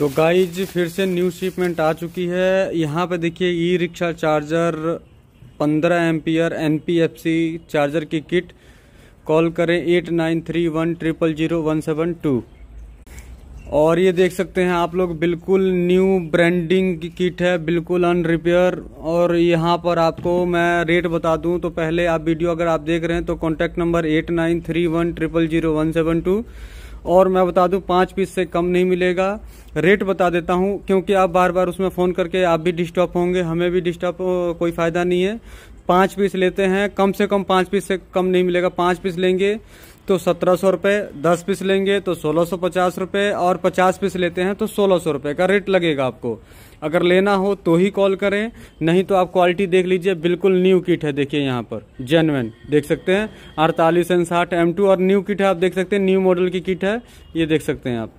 तो गाइज फिर से न्यू शिपमेंट आ चुकी है यहाँ पे देखिए e rickshaw charger 15 ampere and charger की किट कॉल करें eight nine three one triple zero one seven two और ये देख सकते हैं आप लोग बिल्कुल न्यू ब्रांडिंग की किट है बिल्कुल अनरिपेयर और यहाँ पर आपको मैं रेट बता दूँ तो पहले आप वीडियो अगर आप देख रहे हैं तो contact number eight nine three one triple zero one seven two और मैं बता दूं पाँच पीस से कम नहीं मिलेगा रेट बता देता हूं क्योंकि आप बार बार उसमें फ़ोन करके आप भी डिस्टर्ब होंगे हमें भी डिस्टर्ब कोई फ़ायदा नहीं है पाँच पीस लेते हैं कम से कम पाँच पीस से कम नहीं मिलेगा पाँच पीस लेंगे तो सत्रह सौ रुपये दस पीस लेंगे तो सोलह सौ पचास रुपये और पचास पीस लेते हैं तो सोलह सौ रुपये का रेट लगेगा आपको अगर लेना हो तो ही कॉल करें नहीं तो आप क्वालिटी देख लीजिए बिल्कुल न्यू किट है देखिए यहाँ पर जेनवन देख सकते हैं अड़तालीस एन साठ एम टू और न्यू किट है आप देख सकते हैं न्यू मॉडल की किट है ये देख सकते हैं आप